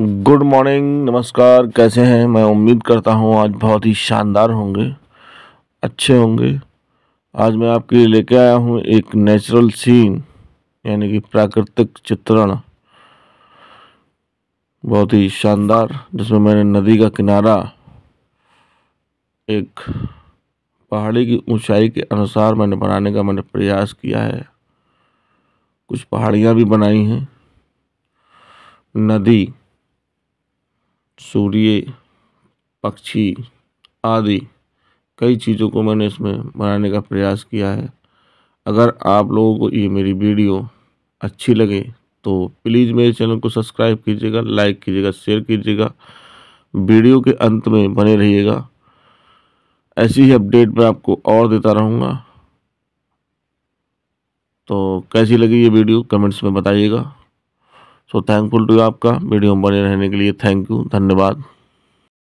good morning नमस्कार कैसे हैं मैं उम्मीद करता हूं आज बहुत ही शानदार होंगे अच्छे होंगे आज मैं आपके लिए लेके आया हूं एक नेचुरल सीन यानी कि प्राकृतिक चित्रण बहुत ही शानदार जिसमें मैंने नदी का किनारा एक पहाड़ी की ऊंचाई के अनुसार मैंने बनाने का मैंने प्रयास किया है कुछ पहाड़ियाँ भी बनाई हैं नदी सूर्य पक्षी आदि कई चीज़ों को मैंने इसमें बनाने का प्रयास किया है अगर आप लोगों को ये मेरी वीडियो अच्छी लगे तो प्लीज़ मेरे चैनल को सब्सक्राइब कीजिएगा लाइक कीजिएगा शेयर कीजिएगा वीडियो के अंत में बने रहिएगा ऐसी ही अपडेट मैं आपको और देता रहूँगा तो कैसी लगी ये वीडियो कमेंट्स में बताइएगा सो थैंकफुल टू आपका वीडियो में बने रहने के लिए थैंक यू धन्यवाद